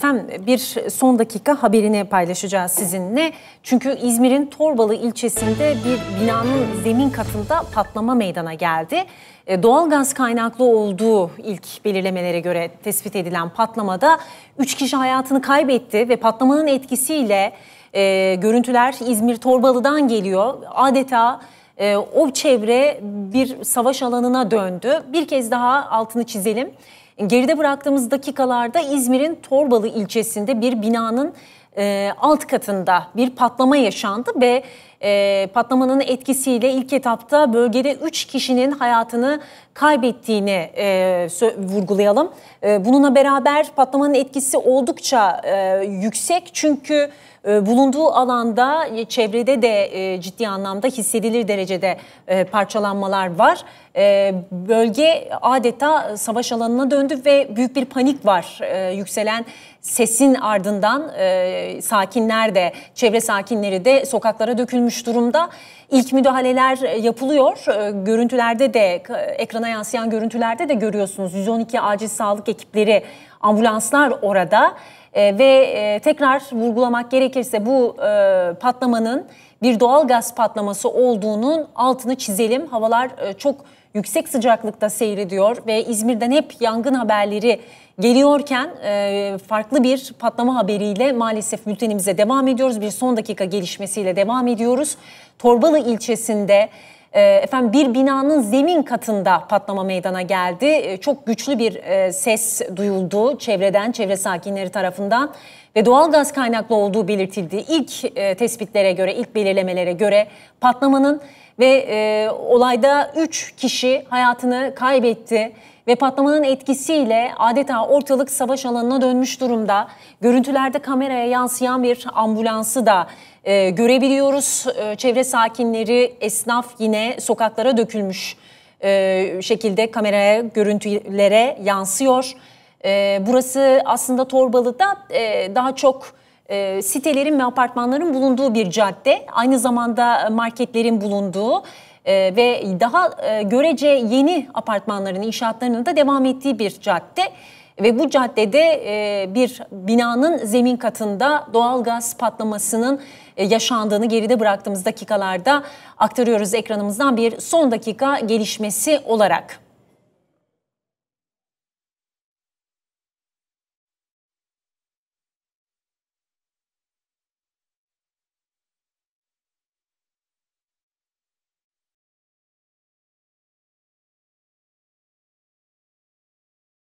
Efendim bir son dakika haberini paylaşacağız sizinle. Çünkü İzmir'in Torbalı ilçesinde bir binanın zemin katında patlama meydana geldi. E, doğal gaz kaynaklı olduğu ilk belirlemelere göre tespit edilen patlamada 3 kişi hayatını kaybetti ve patlamanın etkisiyle e, görüntüler İzmir Torbalı'dan geliyor. Adeta e, o çevre bir savaş alanına döndü. Bir kez daha altını çizelim. Geride bıraktığımız dakikalarda İzmir'in Torbalı ilçesinde bir binanın e, alt katında bir patlama yaşandı ve e, patlamanın etkisiyle ilk etapta bölgede 3 kişinin hayatını kaybettiğini e, vurgulayalım. E, bununla beraber patlamanın etkisi oldukça e, yüksek çünkü e, bulunduğu alanda e, çevrede de e, ciddi anlamda hissedilir derecede parçalanmalar var. Bölge adeta savaş alanına döndü ve büyük bir panik var yükselen sesin ardından sakinler de çevre sakinleri de sokaklara dökülmüş dönmüş durumda. İlk müdahaleler e, yapılıyor. E, görüntülerde de ekrana yansıyan görüntülerde de görüyorsunuz. 112 acil sağlık ekipleri, ambulanslar orada e, ve tekrar vurgulamak gerekirse bu patlamanın bir doğal gaz patlaması olduğunun altını çizelim. Havalar çok yüksek sıcaklıkta seyrediyor ve İzmir'den hep yangın haberleri geliyorken e, farklı bir patlama haberiyle maalesef bültenimize devam ediyoruz. Bir son dakika gelişmesiyle devam ediyoruz. Torbalı ilçesinde e, efendim bir binanın zemin katında patlama meydana geldi. E, çok güçlü bir e, ses duyuldu çevreden, çevre sakinleri tarafından ve doğal gaz kaynaklı olduğu belirtildi. İlk e, tespitlere göre, ilk belirlemelere göre patlamanın ve e, olayda 3 kişi hayatını kaybetti ve patlamanın etkisiyle adeta ortalık savaş alanına dönmüş durumda. Görüntülerde kameraya yansıyan bir ambulansı da e, görebiliyoruz. E, çevre sakinleri, esnaf yine sokaklara dökülmüş e, şekilde kameraya, görüntülere yansıyor. E, burası aslında Torbalı'da e, daha çok e, sitelerin ve apartmanların bulunduğu bir cadde. Aynı zamanda e, marketlerin bulunduğu e, ve daha e, görece yeni apartmanların inşaatlarının da devam ettiği bir cadde. Ve bu caddede e, bir binanın zemin katında doğal gaz patlamasının e, yaşandığını geride bıraktığımız dakikalarda aktarıyoruz ekranımızdan bir son dakika gelişmesi olarak.